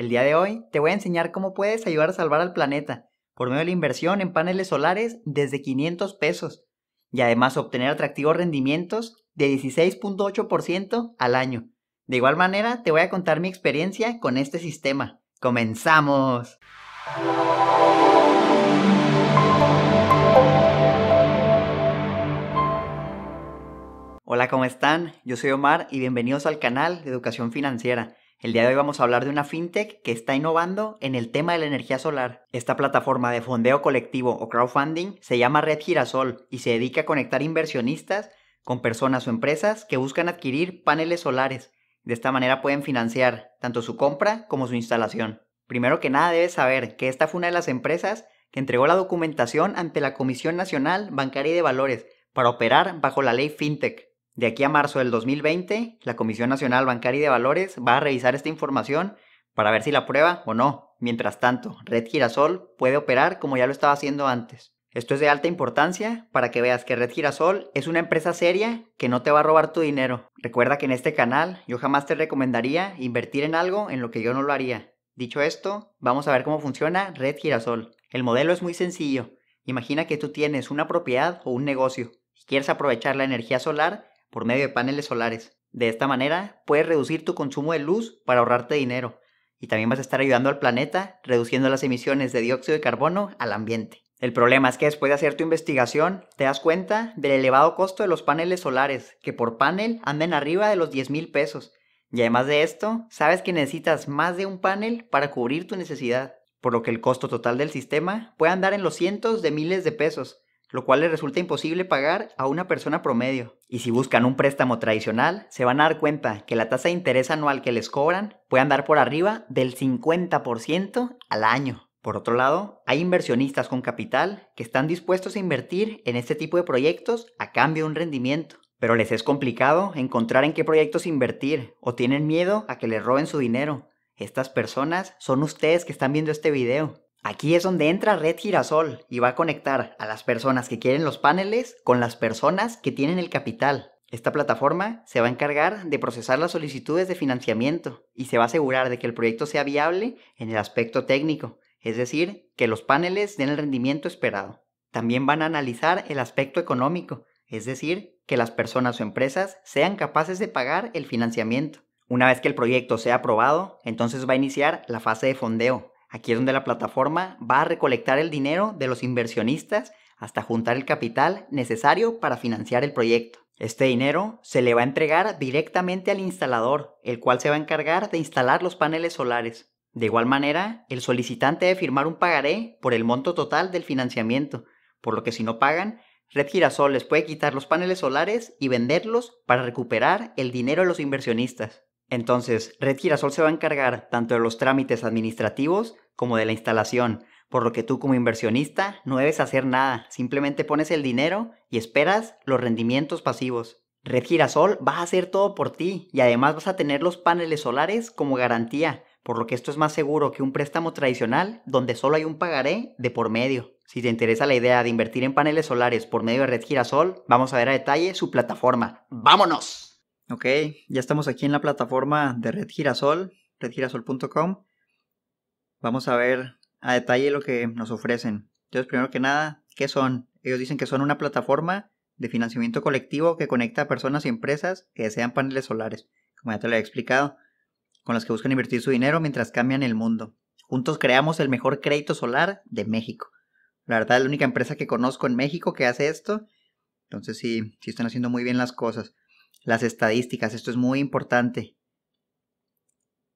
El día de hoy te voy a enseñar cómo puedes ayudar a salvar al planeta por medio de la inversión en paneles solares desde 500 pesos y además obtener atractivos rendimientos de 16.8% al año. De igual manera, te voy a contar mi experiencia con este sistema. ¡Comenzamos! Hola, ¿cómo están? Yo soy Omar y bienvenidos al canal de Educación Financiera el día de hoy vamos a hablar de una fintech que está innovando en el tema de la energía solar. Esta plataforma de fondeo colectivo o crowdfunding se llama Red Girasol y se dedica a conectar inversionistas con personas o empresas que buscan adquirir paneles solares. De esta manera pueden financiar tanto su compra como su instalación. Primero que nada debes saber que esta fue una de las empresas que entregó la documentación ante la Comisión Nacional Bancaria y de Valores para operar bajo la ley FinTech. De aquí a marzo del 2020, la Comisión Nacional Bancaria y de Valores va a revisar esta información para ver si la prueba o no. Mientras tanto, Red Girasol puede operar como ya lo estaba haciendo antes. Esto es de alta importancia para que veas que Red Girasol es una empresa seria que no te va a robar tu dinero. Recuerda que en este canal yo jamás te recomendaría invertir en algo en lo que yo no lo haría. Dicho esto, vamos a ver cómo funciona Red Girasol. El modelo es muy sencillo. Imagina que tú tienes una propiedad o un negocio y quieres aprovechar la energía solar por medio de paneles solares. De esta manera, puedes reducir tu consumo de luz para ahorrarte dinero. Y también vas a estar ayudando al planeta, reduciendo las emisiones de dióxido de carbono al ambiente. El problema es que después de hacer tu investigación, te das cuenta del elevado costo de los paneles solares, que por panel andan arriba de los 10 mil pesos. Y además de esto, sabes que necesitas más de un panel para cubrir tu necesidad, por lo que el costo total del sistema puede andar en los cientos de miles de pesos, lo cual les resulta imposible pagar a una persona promedio. Y si buscan un préstamo tradicional, se van a dar cuenta que la tasa de interés anual que les cobran puede andar por arriba del 50% al año. Por otro lado, hay inversionistas con capital que están dispuestos a invertir en este tipo de proyectos a cambio de un rendimiento, pero les es complicado encontrar en qué proyectos invertir o tienen miedo a que les roben su dinero. Estas personas son ustedes que están viendo este video. Aquí es donde entra Red Girasol y va a conectar a las personas que quieren los paneles con las personas que tienen el capital. Esta plataforma se va a encargar de procesar las solicitudes de financiamiento y se va a asegurar de que el proyecto sea viable en el aspecto técnico, es decir, que los paneles den el rendimiento esperado. También van a analizar el aspecto económico, es decir, que las personas o empresas sean capaces de pagar el financiamiento. Una vez que el proyecto sea aprobado, entonces va a iniciar la fase de fondeo, Aquí es donde la plataforma va a recolectar el dinero de los inversionistas hasta juntar el capital necesario para financiar el proyecto. Este dinero se le va a entregar directamente al instalador, el cual se va a encargar de instalar los paneles solares. De igual manera, el solicitante debe firmar un pagaré por el monto total del financiamiento, por lo que si no pagan, Red Girasol les puede quitar los paneles solares y venderlos para recuperar el dinero de los inversionistas. Entonces, Red Girasol se va a encargar tanto de los trámites administrativos como de la instalación, por lo que tú como inversionista no debes hacer nada, simplemente pones el dinero y esperas los rendimientos pasivos. Red Girasol va a hacer todo por ti y además vas a tener los paneles solares como garantía, por lo que esto es más seguro que un préstamo tradicional donde solo hay un pagaré de por medio. Si te interesa la idea de invertir en paneles solares por medio de Red Girasol, vamos a ver a detalle su plataforma. ¡Vámonos! Ok, ya estamos aquí en la plataforma de Red Girasol, redgirasol.com. Vamos a ver a detalle lo que nos ofrecen. Entonces, primero que nada, ¿qué son? Ellos dicen que son una plataforma de financiamiento colectivo que conecta a personas y empresas que desean paneles solares, como ya te lo he explicado, con las que buscan invertir su dinero mientras cambian el mundo. Juntos creamos el mejor crédito solar de México. La verdad, es la única empresa que conozco en México que hace esto. Entonces, sí, sí están haciendo muy bien las cosas las estadísticas, esto es muy importante.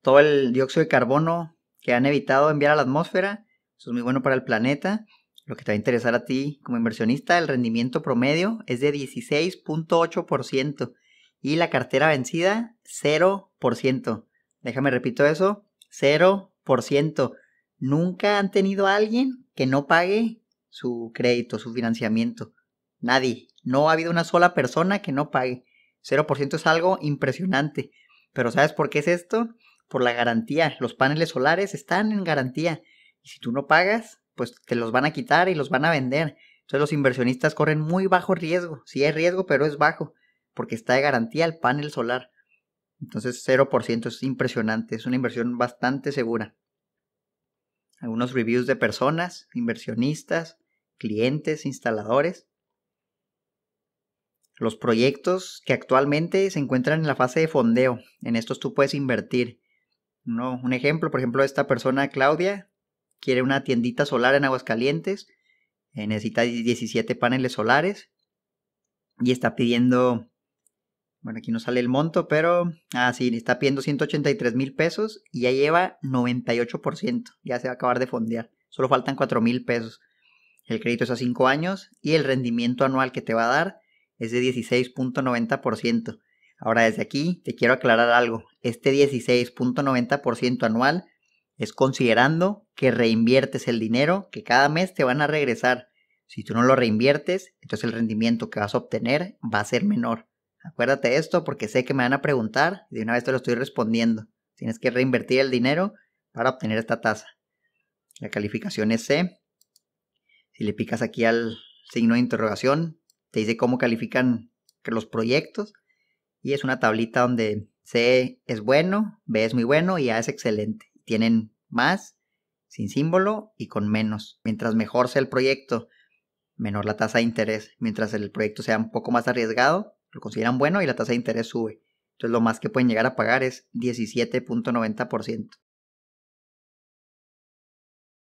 Todo el dióxido de carbono que han evitado enviar a la atmósfera, eso es muy bueno para el planeta. Lo que te va a interesar a ti como inversionista, el rendimiento promedio es de 16.8% y la cartera vencida 0%. Déjame repito eso, 0%. Nunca han tenido a alguien que no pague su crédito, su financiamiento. Nadie. No ha habido una sola persona que no pague. 0% es algo impresionante. Pero ¿sabes por qué es esto? Por la garantía. Los paneles solares están en garantía. Y si tú no pagas, pues te los van a quitar y los van a vender. Entonces los inversionistas corren muy bajo riesgo. Sí hay riesgo, pero es bajo. Porque está de garantía el panel solar. Entonces 0% es impresionante. Es una inversión bastante segura. Algunos reviews de personas, inversionistas, clientes, instaladores los proyectos que actualmente se encuentran en la fase de fondeo. En estos tú puedes invertir. No, un ejemplo, por ejemplo, esta persona, Claudia, quiere una tiendita solar en Aguascalientes. Eh, necesita 17 paneles solares. Y está pidiendo, bueno, aquí no sale el monto, pero, ah, sí, está pidiendo 183 mil pesos y ya lleva 98%. Ya se va a acabar de fondear. Solo faltan 4 mil pesos. El crédito es a 5 años y el rendimiento anual que te va a dar es de 16.90%. Ahora desde aquí te quiero aclarar algo. Este 16.90% anual es considerando que reinviertes el dinero que cada mes te van a regresar. Si tú no lo reinviertes, entonces el rendimiento que vas a obtener va a ser menor. Acuérdate de esto porque sé que me van a preguntar y de una vez te lo estoy respondiendo. Tienes que reinvertir el dinero para obtener esta tasa. La calificación es C. Si le picas aquí al signo de interrogación, te dice cómo califican los proyectos y es una tablita donde C es bueno, B es muy bueno y A es excelente. Tienen más, sin símbolo y con menos. Mientras mejor sea el proyecto, menor la tasa de interés. Mientras el proyecto sea un poco más arriesgado, lo consideran bueno y la tasa de interés sube. Entonces lo más que pueden llegar a pagar es 17.90%.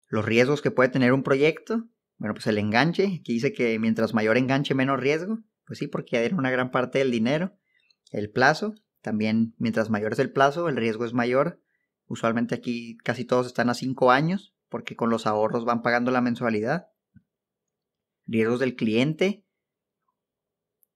Los riesgos que puede tener un proyecto bueno, pues el enganche, que dice que mientras mayor enganche, menos riesgo. Pues sí, porque era una gran parte del dinero. El plazo, también mientras mayor es el plazo, el riesgo es mayor. Usualmente aquí casi todos están a cinco años, porque con los ahorros van pagando la mensualidad. Riesgos del cliente.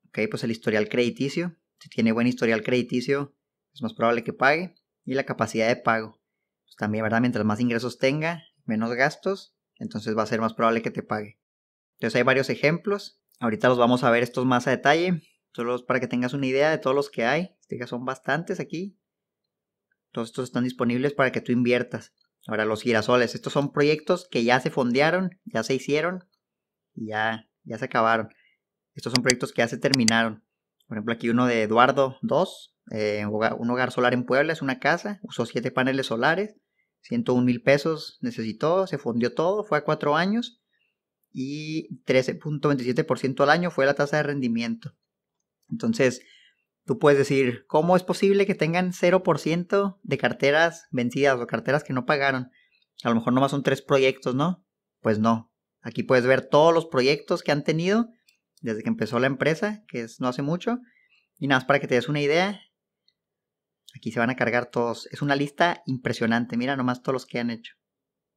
Ok, pues el historial crediticio. Si tiene buen historial crediticio, es más probable que pague. Y la capacidad de pago. Pues también, ¿verdad? Mientras más ingresos tenga, menos gastos, entonces va a ser más probable que te pague. Entonces hay varios ejemplos, ahorita los vamos a ver estos más a detalle, solo para que tengas una idea de todos los que hay, ya son bastantes aquí. Todos estos están disponibles para que tú inviertas. Ahora los girasoles, estos son proyectos que ya se fondearon, ya se hicieron y ya, ya se acabaron. Estos son proyectos que ya se terminaron. Por ejemplo, aquí uno de Eduardo II. Eh, un hogar solar en Puebla, es una casa, usó siete paneles solares 101 mil pesos necesitó, se fundió todo, fue a cuatro años y 13.27% al año fue la tasa de rendimiento. Entonces, tú puedes decir, ¿cómo es posible que tengan 0% de carteras vencidas o carteras que no pagaron? A lo mejor nomás son tres proyectos, ¿no? Pues no. Aquí puedes ver todos los proyectos que han tenido desde que empezó la empresa, que es no hace mucho. Y nada más para que te des una idea, Aquí se van a cargar todos. Es una lista impresionante. Mira nomás todos los que han hecho.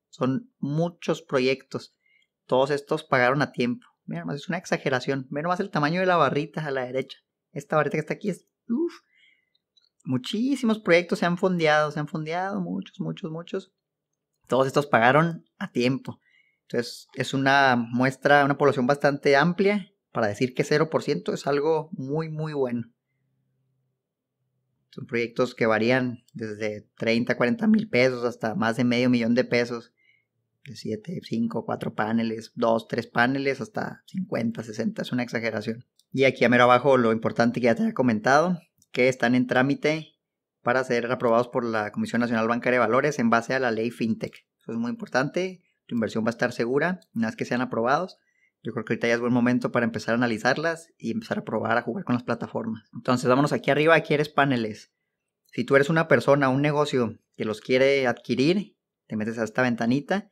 Son muchos proyectos. Todos estos pagaron a tiempo. Mira nomás, es una exageración. Mira nomás el tamaño de la barrita a la derecha. Esta barrita que está aquí es... Muchísimos proyectos se han fondeado, se han fondeado, muchos, muchos, muchos. Todos estos pagaron a tiempo. Entonces es una muestra, una población bastante amplia. Para decir que 0% es algo muy, muy bueno. Son proyectos que varían desde 30, 40 mil pesos hasta más de medio millón de pesos. De 7, 5, 4 paneles, 2, 3 paneles, hasta 50, 60. Es una exageración. Y aquí a mero abajo lo importante que ya te había comentado, que están en trámite para ser aprobados por la Comisión Nacional Bancaria de Valores en base a la ley FinTech. Eso es muy importante. Tu inversión va a estar segura una vez que sean aprobados. Yo creo que ahorita ya es buen momento para empezar a analizarlas y empezar a probar a jugar con las plataformas. Entonces, vámonos aquí arriba, aquí eres paneles. Si tú eres una persona, un negocio que los quiere adquirir, te metes a esta ventanita.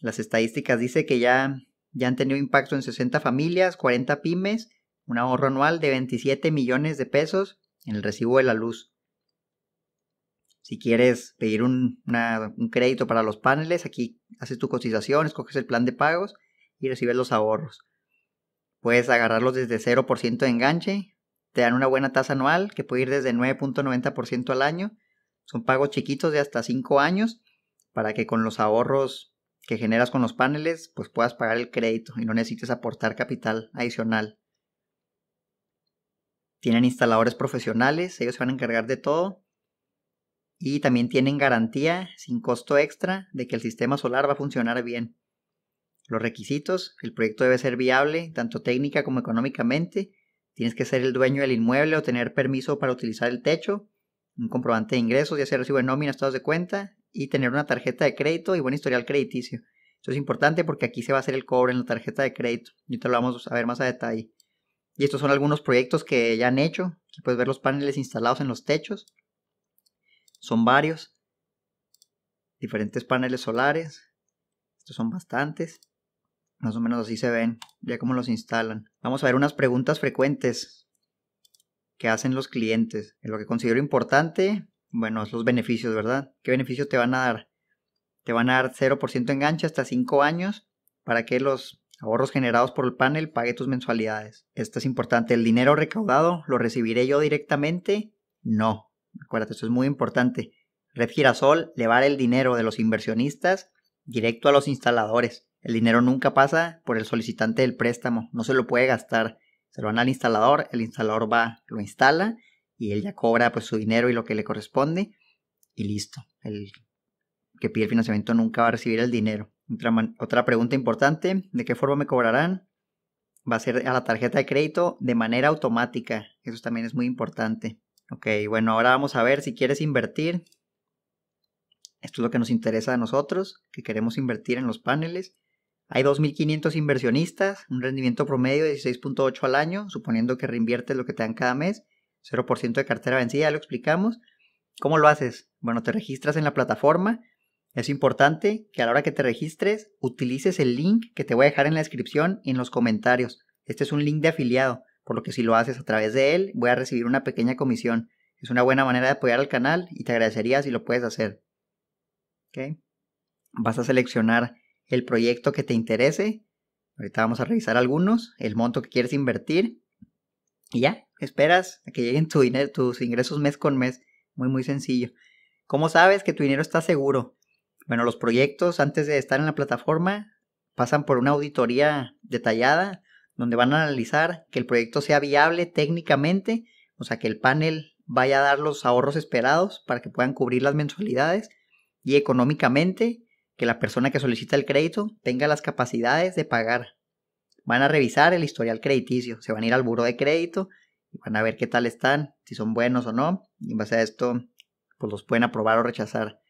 Las estadísticas dicen que ya, ya han tenido impacto en 60 familias, 40 pymes, un ahorro anual de 27 millones de pesos en el recibo de la luz. Si quieres pedir un, un crédito para los paneles, aquí haces tu cotización, escoges el plan de pagos y recibes los ahorros. Puedes agarrarlos desde 0% de enganche, te dan una buena tasa anual que puede ir desde 9.90% al año. Son pagos chiquitos de hasta 5 años para que con los ahorros que generas con los paneles pues puedas pagar el crédito y no necesites aportar capital adicional. Tienen instaladores profesionales, ellos se van a encargar de todo. Y también tienen garantía sin costo extra de que el sistema solar va a funcionar bien. Los requisitos, el proyecto debe ser viable, tanto técnica como económicamente, tienes que ser el dueño del inmueble o tener permiso para utilizar el techo, un comprobante de ingresos, ya hacer recibo de nómina, estados de cuenta, y tener una tarjeta de crédito y buen historial crediticio. Esto es importante porque aquí se va a hacer el cobro en la tarjeta de crédito. Y te lo vamos a ver más a detalle. Y estos son algunos proyectos que ya han hecho. Aquí puedes ver los paneles instalados en los techos. Son varios. Diferentes paneles solares. Estos son bastantes. Más o menos así se ven, ya como los instalan. Vamos a ver unas preguntas frecuentes que hacen los clientes. Lo que considero importante, bueno, es los beneficios, ¿verdad? ¿Qué beneficios te van a dar? Te van a dar 0% enganche hasta 5 años para que los ahorros generados por el panel pague tus mensualidades. Esto es importante. ¿El dinero recaudado lo recibiré yo directamente? No. Acuérdate, esto es muy importante. Red Girasol le el dinero de los inversionistas directo a los instaladores. El dinero nunca pasa por el solicitante del préstamo, no se lo puede gastar. Se lo van al instalador, el instalador va, lo instala y él ya cobra pues su dinero y lo que le corresponde y listo. El que pide el financiamiento nunca va a recibir el dinero. Otra, otra pregunta importante, ¿de qué forma me cobrarán? Va a ser a la tarjeta de crédito de manera automática. Eso también es muy importante. Ok, bueno, ahora vamos a ver si quieres invertir. Esto es lo que nos interesa a nosotros, que queremos invertir en los paneles. Hay 2.500 inversionistas, un rendimiento promedio de 16.8 al año, suponiendo que reinviertes lo que te dan cada mes, 0% de cartera vencida, ya lo explicamos. ¿Cómo lo haces? Bueno, te registras en la plataforma. Es importante que a la hora que te registres utilices el link que te voy a dejar en la descripción y en los comentarios. Este es un link de afiliado, por lo que si lo haces a través de él voy a recibir una pequeña comisión. Es una buena manera de apoyar al canal y te agradecería si lo puedes hacer. Vas a seleccionar el proyecto que te interese. Ahorita vamos a revisar algunos, el monto que quieres invertir. Y ya, esperas a que lleguen tu dinero, tus ingresos mes con mes. Muy, muy sencillo. ¿Cómo sabes que tu dinero está seguro? Bueno, los proyectos antes de estar en la plataforma pasan por una auditoría detallada donde van a analizar que el proyecto sea viable técnicamente, o sea, que el panel vaya a dar los ahorros esperados para que puedan cubrir las mensualidades y económicamente que la persona que solicita el crédito tenga las capacidades de pagar. Van a revisar el historial crediticio, se van a ir al buro de crédito y van a ver qué tal están, si son buenos o no, y en base a esto, pues los pueden aprobar o rechazar.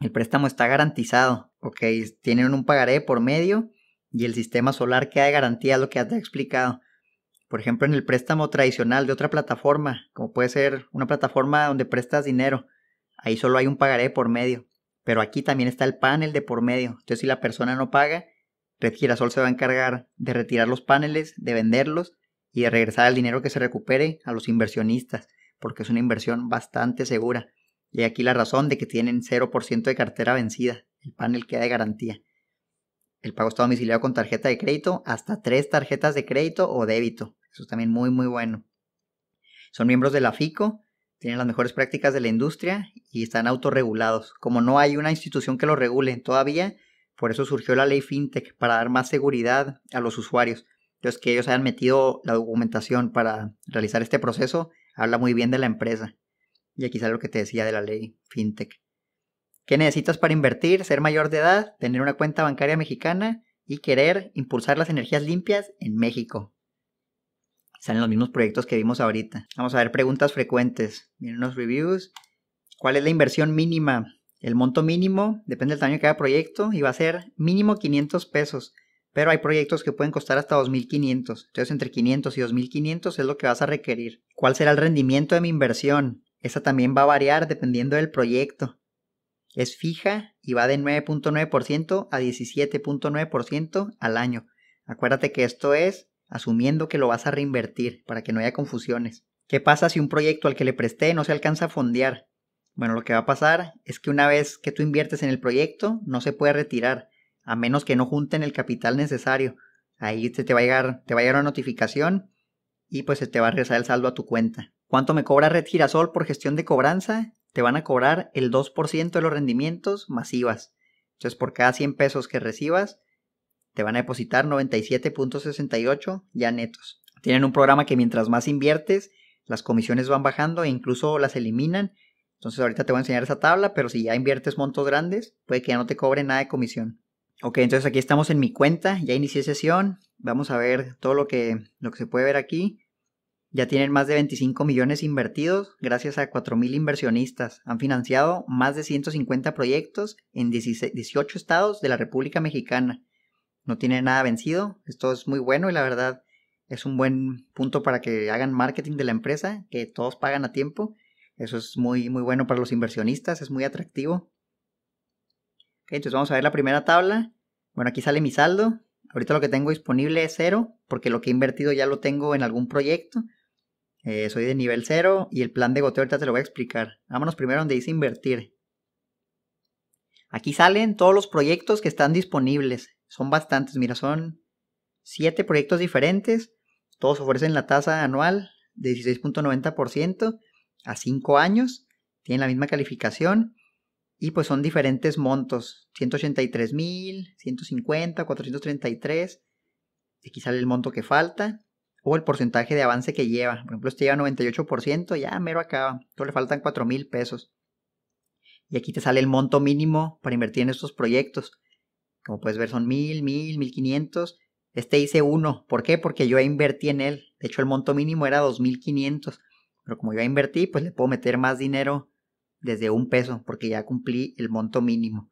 El préstamo está garantizado, ok, tienen un pagaré por medio y el sistema solar queda de garantía, lo que has explicado. Por ejemplo, en el préstamo tradicional de otra plataforma, como puede ser una plataforma donde prestas dinero, ahí solo hay un pagaré por medio. Pero aquí también está el panel de por medio. Entonces, si la persona no paga, Red Girasol se va a encargar de retirar los paneles, de venderlos y de regresar el dinero que se recupere a los inversionistas, porque es una inversión bastante segura. Y aquí la razón de que tienen 0% de cartera vencida. El panel queda de garantía. El pago está domiciliado con tarjeta de crédito, hasta tres tarjetas de crédito o débito. Eso es también muy, muy bueno. Son miembros de la FICO tienen las mejores prácticas de la industria y están autorregulados. Como no hay una institución que lo regule todavía, por eso surgió la ley FinTech, para dar más seguridad a los usuarios. Entonces, que ellos hayan metido la documentación para realizar este proceso, habla muy bien de la empresa. Y aquí sale lo que te decía de la ley FinTech. ¿Qué necesitas para invertir? Ser mayor de edad, tener una cuenta bancaria mexicana y querer impulsar las energías limpias en México. Salen los mismos proyectos que vimos ahorita. Vamos a ver preguntas frecuentes. Miren los reviews. ¿Cuál es la inversión mínima? El monto mínimo depende del tamaño de cada proyecto y va a ser mínimo 500 pesos. Pero hay proyectos que pueden costar hasta 2.500. Entonces entre 500 y 2.500 es lo que vas a requerir. ¿Cuál será el rendimiento de mi inversión? Esa también va a variar dependiendo del proyecto. Es fija y va de 9.9% a 17.9% al año. Acuérdate que esto es asumiendo que lo vas a reinvertir para que no haya confusiones. ¿Qué pasa si un proyecto al que le presté no se alcanza a fondear? Bueno, lo que va a pasar es que una vez que tú inviertes en el proyecto, no se puede retirar, a menos que no junten el capital necesario. Ahí te, te, va, a llegar, te va a llegar una notificación y pues se te va a regresar el saldo a tu cuenta. ¿Cuánto me cobra Red Girasol por gestión de cobranza? Te van a cobrar el 2% de los rendimientos masivas. Entonces, por cada 100 pesos que recibas, te van a depositar 97.68 ya netos. Tienen un programa que mientras más inviertes, las comisiones van bajando e incluso las eliminan. Entonces ahorita te voy a enseñar esa tabla, pero si ya inviertes montos grandes, puede que ya no te cobre nada de comisión. Ok, entonces aquí estamos en mi cuenta, ya inicié sesión, vamos a ver todo lo que, lo que se puede ver aquí. Ya tienen más de 25 millones invertidos gracias a 4.000 inversionistas. Han financiado más de 150 proyectos en 18 estados de la República Mexicana no tiene nada vencido. Esto es muy bueno y la verdad es un buen punto para que hagan marketing de la empresa, que todos pagan a tiempo. Eso es muy, muy bueno para los inversionistas, es muy atractivo. entonces vamos a ver la primera tabla. Bueno, aquí sale mi saldo. Ahorita lo que tengo disponible es cero, porque lo que he invertido ya lo tengo en algún proyecto. Eh, soy de nivel cero y el plan de goteo ahorita te lo voy a explicar. Vámonos primero donde dice invertir. Aquí salen todos los proyectos que están disponibles son bastantes, mira, son siete proyectos diferentes, todos ofrecen la tasa anual de 16.90% a 5 años, tienen la misma calificación y pues son diferentes montos, 183 mil, 150, 433, y sale el monto que falta o el porcentaje de avance que lleva. Por ejemplo, este lleva 98%, ya mero acaba, solo le faltan 4 mil pesos. Y aquí te sale el monto mínimo para invertir en estos proyectos. Como puedes ver, son mil, mil, mil quinientos. Este hice uno. ¿Por qué? Porque yo ya invertí en él. De hecho, el monto mínimo era 2500. Pero como yo ya invertí, pues le puedo meter más dinero desde un peso, porque ya cumplí el monto mínimo.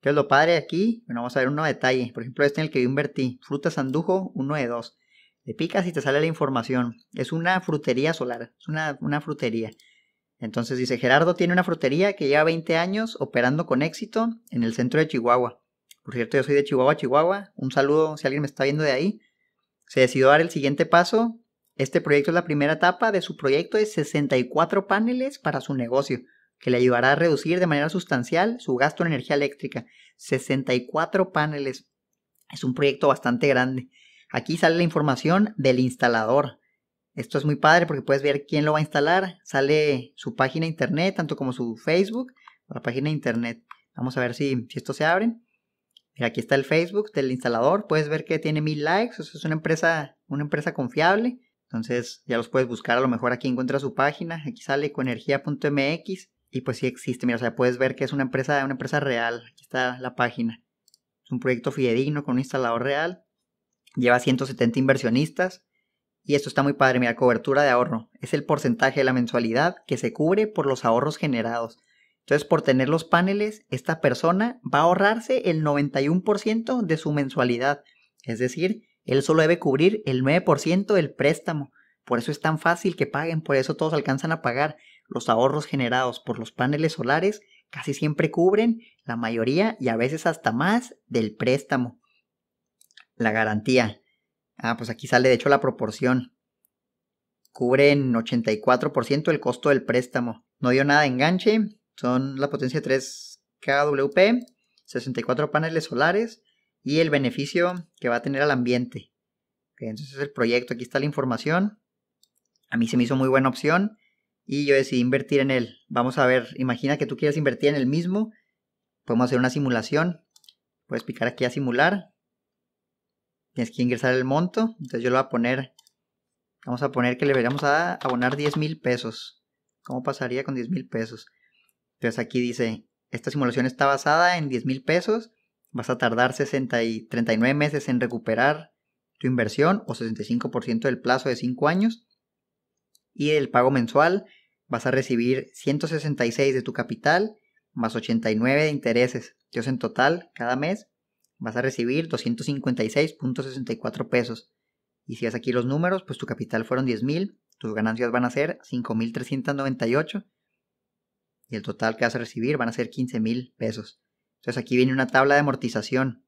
es lo padre aquí, bueno, vamos a ver uno de detalle. Por ejemplo, este en el que yo invertí, fruta sandujo, uno de dos. Le picas y te sale la información. Es una frutería solar, es una, una frutería. Entonces dice, Gerardo tiene una frutería que lleva 20 años operando con éxito en el centro de Chihuahua. Por cierto, yo soy de Chihuahua, Chihuahua. Un saludo si alguien me está viendo de ahí. Se decidió dar el siguiente paso. Este proyecto es la primera etapa de su proyecto de 64 paneles para su negocio, que le ayudará a reducir de manera sustancial su gasto en energía eléctrica. 64 paneles. Es un proyecto bastante grande. Aquí sale la información del instalador. Esto es muy padre porque puedes ver quién lo va a instalar. Sale su página de internet, tanto como su Facebook, la página de internet. Vamos a ver si, si esto se abren. Aquí está el Facebook del instalador, puedes ver que tiene mil likes, es una empresa, una empresa confiable. Entonces ya los puedes buscar, a lo mejor aquí encuentras su página, aquí sale conergia.mx y pues sí existe, o sea, puedes ver que es una empresa, una empresa real, aquí está la página. Es un proyecto fidedigno con un instalador real, lleva 170 inversionistas y esto está muy padre, mira, cobertura de ahorro, es el porcentaje de la mensualidad que se cubre por los ahorros generados. Entonces, por tener los paneles, esta persona va a ahorrarse el 91% de su mensualidad. Es decir, él solo debe cubrir el 9% del préstamo. Por eso es tan fácil que paguen, por eso todos alcanzan a pagar. Los ahorros generados por los paneles solares casi siempre cubren la mayoría y a veces hasta más del préstamo. La garantía. Ah, pues aquí sale de hecho la proporción. Cubren 84% el costo del préstamo. No dio nada de enganche, son la potencia 3 kWp, 64 paneles solares y el beneficio que va a tener al ambiente. entonces el proyecto, aquí está la información. A mí se me hizo muy buena opción y yo decidí invertir en él. Vamos a ver, imagina que tú quieres invertir en el mismo. Podemos hacer una simulación. Puedes picar aquí a simular. Tienes que ingresar el monto. Entonces yo lo voy a poner. Vamos a poner que le veríamos a abonar 10 mil pesos. ¿Cómo pasaría con 10 mil pesos? Entonces aquí dice, esta simulación está basada en 10 mil pesos, vas a tardar 60 y 39 meses en recuperar tu inversión o 65% del plazo de 5 años y el pago mensual vas a recibir 166 de tu capital más 89 de intereses. Entonces en total, cada mes, vas a recibir 256.64 pesos. Y si ves aquí los números, pues tu capital fueron 10.000, tus ganancias van a ser 5.398 y el total que vas a recibir van a ser 15 mil pesos. Entonces aquí viene una tabla de amortización.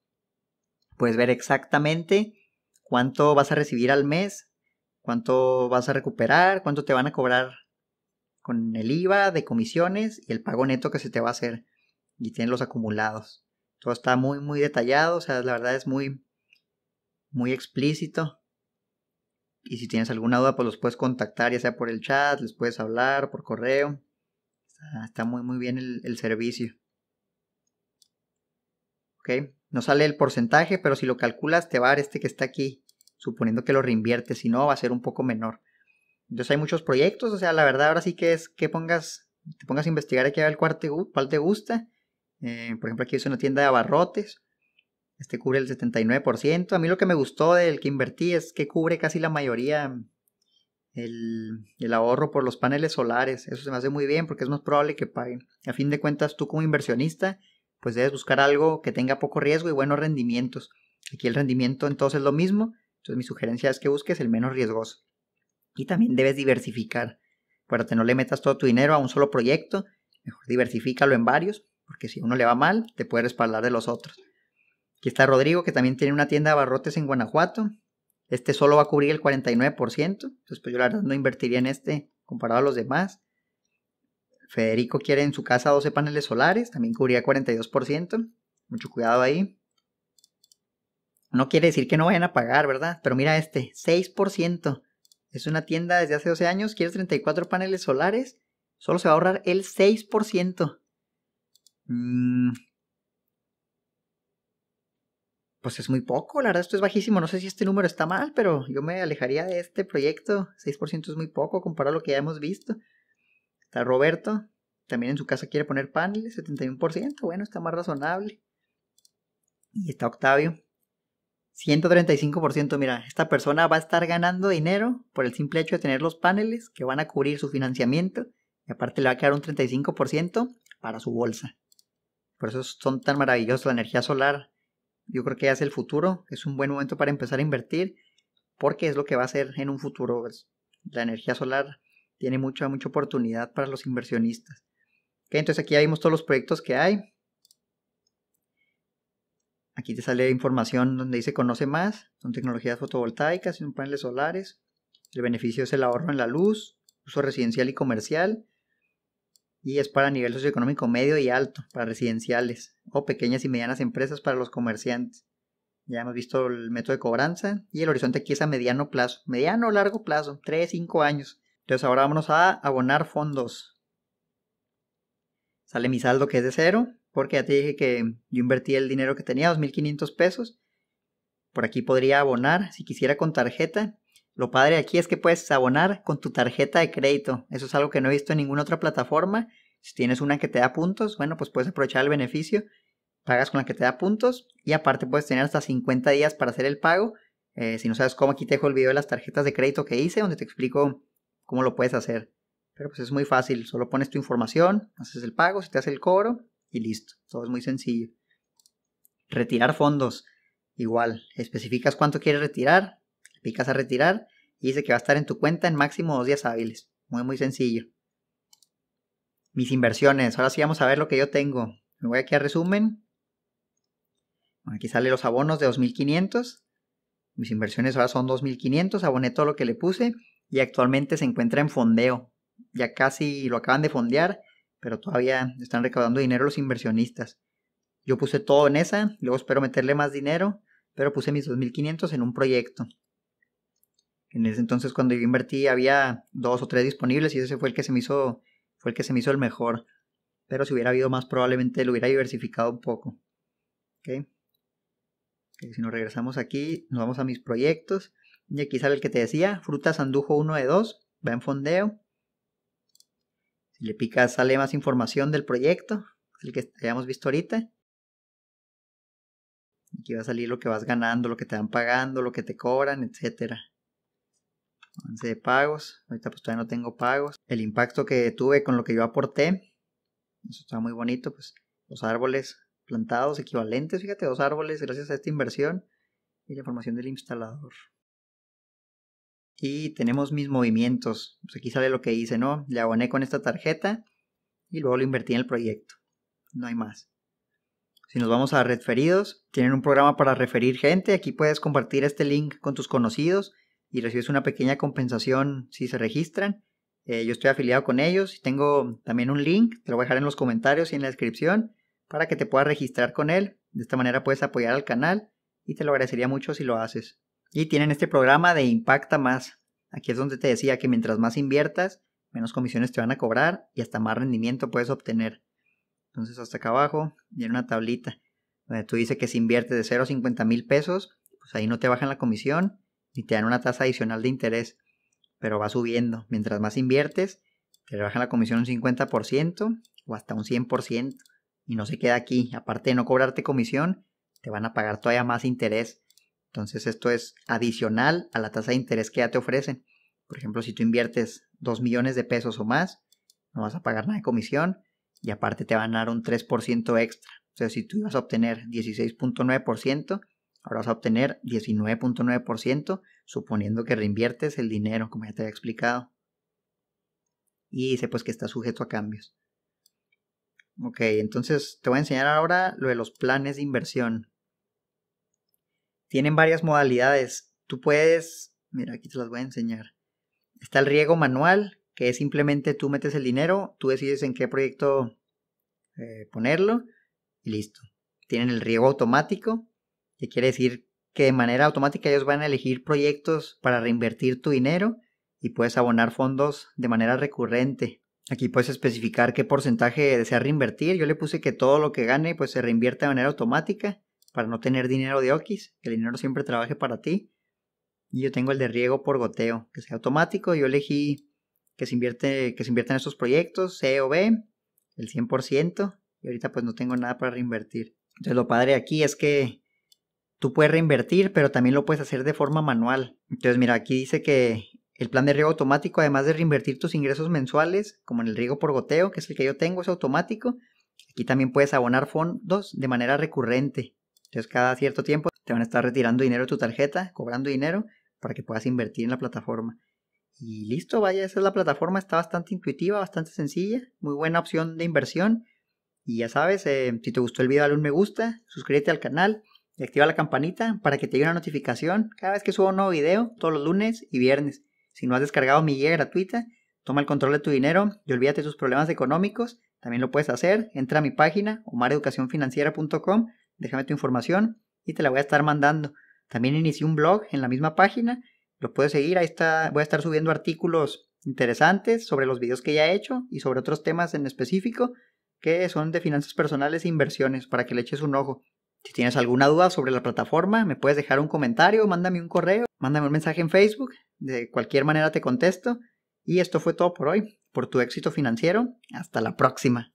Puedes ver exactamente cuánto vas a recibir al mes, cuánto vas a recuperar, cuánto te van a cobrar con el IVA de comisiones y el pago neto que se te va a hacer. Y tienen los acumulados. Todo está muy, muy detallado, o sea, la verdad es muy, muy explícito. Y si tienes alguna duda, pues los puedes contactar, ya sea por el chat, les puedes hablar, por correo. Ah, está muy, muy bien el, servicio. Ok, no sale el porcentaje, pero si lo calculas te va a dar este que está aquí, suponiendo que lo reinviertes, si no va a ser un poco menor. Entonces hay muchos proyectos, o sea, la verdad ahora sí que es que pongas, te pongas a investigar aquí a ver cuál te, gusta. Eh, por ejemplo, aquí es una tienda de abarrotes. Este cubre el 79%. A mí lo que me gustó del que invertí es que cubre casi la mayoría el, ahorro por los paneles solares. Eso se me hace muy bien porque es más probable que paguen. A fin de cuentas, tú como inversionista, pues debes buscar algo que tenga poco riesgo y buenos rendimientos. Aquí el rendimiento entonces es lo mismo. Entonces mi sugerencia es que busques el menos riesgoso. Y también debes diversificar. para que no le metas todo tu dinero a un solo proyecto. Mejor diversifícalo en varios, porque si uno le va mal, te puede respaldar de los otros. Aquí está Rodrigo, que también tiene una tienda de barrotes en Guanajuato. Este solo va a cubrir el 49%. Entonces, pues yo la verdad no invertiría en este comparado a los demás. Federico quiere en su casa 12 paneles solares, también cubría 42%. Mucho cuidado ahí. No quiere decir que no vayan a pagar, ¿verdad? Pero mira este, 6%. Es una tienda desde hace 12 años, Quiere 34 paneles solares, solo se va a ahorrar el 6%. Mmm pues es muy poco, la verdad esto es bajísimo, no sé si este número está mal, pero yo me alejaría de este proyecto, 6% es muy poco comparado a lo que ya hemos visto. Está Roberto, también en su casa quiere poner paneles, 71%, bueno, está más razonable. Y está Octavio, 135%, mira, esta persona va a estar ganando dinero por el simple hecho de tener los paneles que van a cubrir su financiamiento y aparte le va a quedar un 35% para su bolsa. Por eso son tan maravillosos la energía solar yo creo que ya es el futuro, es un buen momento para empezar a invertir, porque es lo que va a ser en un futuro. la energía solar tiene mucha, mucha oportunidad para los inversionistas. entonces aquí ya vimos todos los proyectos que hay. Aquí te sale información donde dice conoce más. Son tecnologías fotovoltaicas, son paneles solares. El beneficio es el ahorro en la luz, uso residencial y comercial, y es para nivel socioeconómico medio y alto, para residenciales o pequeñas y medianas empresas para los comerciantes. Ya hemos visto el método de cobranza y el horizonte aquí es a mediano plazo, mediano o largo plazo, 3, 5 años. Entonces ahora vámonos a abonar fondos. Sale mi saldo que es de cero, porque ya te dije que yo invertí el dinero que tenía, 2.500 pesos. Por aquí podría abonar, si quisiera con tarjeta, lo padre aquí es que puedes abonar con tu tarjeta de crédito. Eso es algo que no he visto en ninguna otra plataforma. Si tienes una que te da puntos, bueno, pues puedes aprovechar el beneficio. Pagas con la que te da puntos y aparte puedes tener hasta 50 días para hacer el pago. Eh, si no sabes cómo, aquí te dejo el video de las tarjetas de crédito que hice, donde te explico cómo lo puedes hacer. Pero pues es muy fácil, solo pones tu información, haces el pago, se te hace el cobro y listo. Todo es muy sencillo. Retirar fondos. Igual, especificas cuánto quieres retirar, picas a retirar y dice que va a estar en tu cuenta en máximo dos días hábiles. Muy, muy sencillo. Mis inversiones. Ahora sí vamos a ver lo que yo tengo. Me voy aquí a resumen. aquí sale los abonos de 2500. Mis inversiones ahora son 2500. Aboné todo lo que le puse y actualmente se encuentra en fondeo. Ya casi lo acaban de fondear, pero todavía están recaudando dinero los inversionistas. Yo puse todo en esa, luego espero meterle más dinero, pero puse mis 2500 en un proyecto. En ese entonces cuando yo invertí había dos o tres disponibles y ese fue el que se me hizo, fue el que se me hizo el mejor. Pero si hubiera habido más probablemente lo hubiera diversificado un poco. ¿Okay? Eh, si nos regresamos aquí, nos vamos a mis proyectos. Y aquí sale el que te decía, frutas andujo 1 de 2, va en fondeo. Si le picas sale más información del proyecto, el que hayamos visto ahorita. Aquí va a salir lo que vas ganando, lo que te van pagando, lo que te cobran, etcétera avance de pagos. Ahorita pues todavía no tengo pagos. El impacto que tuve con lo que yo aporté, eso está muy bonito, pues los árboles plantados equivalentes, fíjate, dos árboles gracias a esta inversión y la formación del instalador. Y tenemos mis movimientos. Pues aquí sale lo que hice, ¿no? Le aboné con esta tarjeta y luego lo invertí en el proyecto. No hay más. Si nos vamos a Referidos, tienen un programa para referir gente. Aquí puedes compartir este link con tus conocidos y recibes una pequeña compensación si se registran. Eh, yo estoy afiliado con ellos y tengo también un link, te lo voy a dejar en los comentarios y en la descripción para que te puedas registrar con él. De esta manera puedes apoyar al canal y te lo agradecería mucho si lo haces. Y tienen este programa de Impacta Más. Aquí es donde te decía que mientras más inviertas, menos comisiones te van a cobrar y hasta más rendimiento puedes obtener. Entonces hasta acá abajo viene una tablita donde tú dices que si inviertes de 0 a 50 mil pesos, pues ahí no te bajan la comisión y te dan una tasa adicional de interés, pero va subiendo. Mientras más inviertes, te rebajan la comisión un 50% o hasta un 100% y no se queda aquí. Aparte de no cobrarte comisión, te van a pagar todavía más interés. Entonces esto es adicional a la tasa de interés que ya te ofrecen. Por ejemplo, si tú inviertes 2 millones de pesos o más, no vas a pagar nada de comisión y aparte te van a dar un 3% extra. O sea, si tú ibas a obtener 16.9%, Ahora vas a obtener 19.9% suponiendo que reinviertes el dinero, como ya te había explicado. Y dice pues que está sujeto a cambios. Ok, entonces te voy a enseñar ahora lo de los planes de inversión. Tienen varias modalidades. Tú puedes, mira, aquí te las voy a enseñar. Está el riego manual, que es simplemente tú metes el dinero, tú decides en qué proyecto eh, ponerlo y listo. Tienen el riego automático, que quiere decir que de manera automática ellos van a elegir proyectos para reinvertir tu dinero y puedes abonar fondos de manera recurrente. Aquí puedes especificar qué porcentaje deseas reinvertir. Yo le puse que todo lo que gane pues se reinvierte de manera automática para no tener dinero de okis que el dinero siempre trabaje para ti. Y yo tengo el de riego por goteo, que sea automático. Yo elegí que se, invierte, que se inviertan estos proyectos, C o B, el 100%. Y ahorita pues no tengo nada para reinvertir. Entonces lo padre aquí es que tú puedes reinvertir, pero también lo puedes hacer de forma manual. Entonces, mira, aquí dice que el plan de riego automático, además de reinvertir tus ingresos mensuales, como en el riego por goteo, que es el que yo tengo, es automático. Aquí también puedes abonar fondos de manera recurrente. Entonces, cada cierto tiempo te van a estar retirando dinero de tu tarjeta, cobrando dinero para que puedas invertir en la plataforma. Y listo, vaya, esa es la plataforma, está bastante intuitiva, bastante sencilla, muy buena opción de inversión. Y ya sabes, eh, si te gustó el video, dale un me gusta, suscríbete al canal y activa la campanita para que te llegue una notificación cada vez que subo un nuevo video, todos los lunes y viernes. Si no has descargado mi guía gratuita, toma el control de tu dinero y olvídate de tus problemas económicos. También lo puedes hacer. Entra a mi página, omareducacionfinanciera.com, déjame tu información y te la voy a estar mandando. También inicié un blog en la misma página, lo puedes seguir, ahí está, voy a estar subiendo artículos interesantes sobre los videos que ya he hecho y sobre otros temas en específico que son de finanzas personales e inversiones para que le eches un ojo. Si tienes alguna duda sobre la plataforma, me puedes dejar un comentario, mándame un correo, mándame un mensaje en Facebook, de cualquier manera te contesto. Y esto fue todo por hoy, por tu éxito financiero. Hasta la próxima.